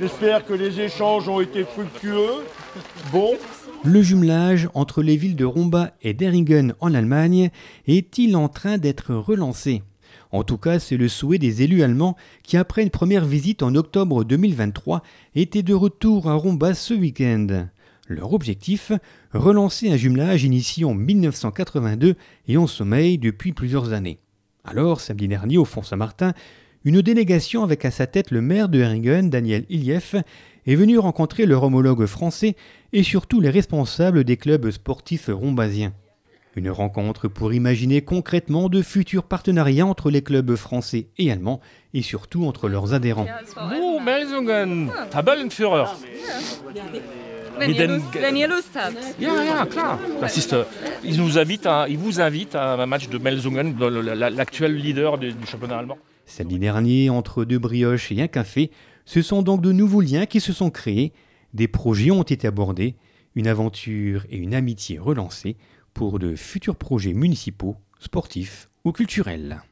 J'espère que les échanges ont été fructueux. Bon. Le jumelage entre les villes de Romba et Deringen en Allemagne est-il en train d'être relancé En tout cas, c'est le souhait des élus allemands qui, après une première visite en octobre 2023, étaient de retour à Romba ce week-end. Leur objectif Relancer un jumelage initié en 1982 et en sommeil depuis plusieurs années. Alors, samedi dernier, au Fond-Saint-Martin, une délégation avec à sa tête le maire de Heringen, Daniel Ilieff, est venue rencontrer leur homologue français et surtout les responsables des clubs sportifs rombasiens. Une rencontre pour imaginer concrètement de futurs partenariats entre les clubs français et allemands et surtout entre leurs adhérents. Wenn, ihr, nous vous invite à un match de Melzungen, l'actuel leader du, du championnat allemand. Samedi dernier, entre deux brioches et un café, ce sont donc de nouveaux liens qui se sont créés, des projets ont été abordés, une aventure et une amitié relancées pour de futurs projets municipaux, sportifs ou culturels.